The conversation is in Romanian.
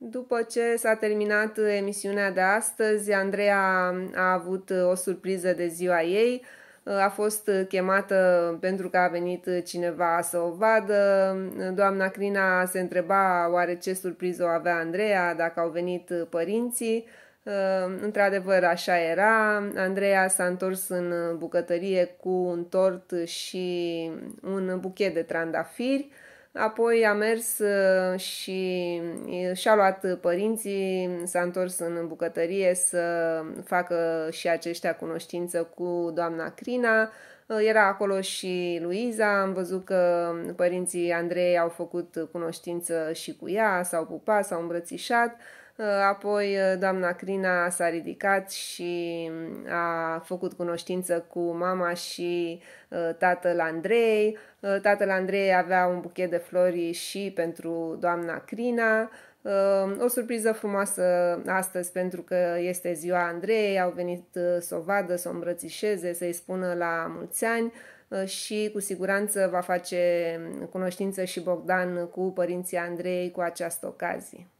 După ce s-a terminat emisiunea de astăzi, Andreea a avut o surpriză de ziua ei. A fost chemată pentru că a venit cineva să o vadă. Doamna Crina se întreba oare ce surpriză o avea Andreea, dacă au venit părinții. Într-adevăr, așa era. Andreea s-a întors în bucătărie cu un tort și un buchet de trandafiri. Apoi a mers uh, și uh, și-a luat uh, părinții, s-a întors în bucătărie să facă și aceștia cunoștință cu doamna Crina. Era acolo și Luiza, am văzut că părinții Andrei au făcut cunoștință și cu ea, s-au pupat, s-au îmbrățișat. Uh, apoi uh, doamna Crina s-a ridicat și mm, a făcut cunoștință cu mama și uh, tatăl Andrei. Tatăl Andrei avea un buchet de flori și pentru doamna Crina. O surpriză frumoasă astăzi pentru că este ziua Andrei, au venit să o vadă, să o îmbrățișeze, să-i spună la mulți ani și cu siguranță va face mm, cunoștință și Bogdan cu părinții Andrei cu această ocazie.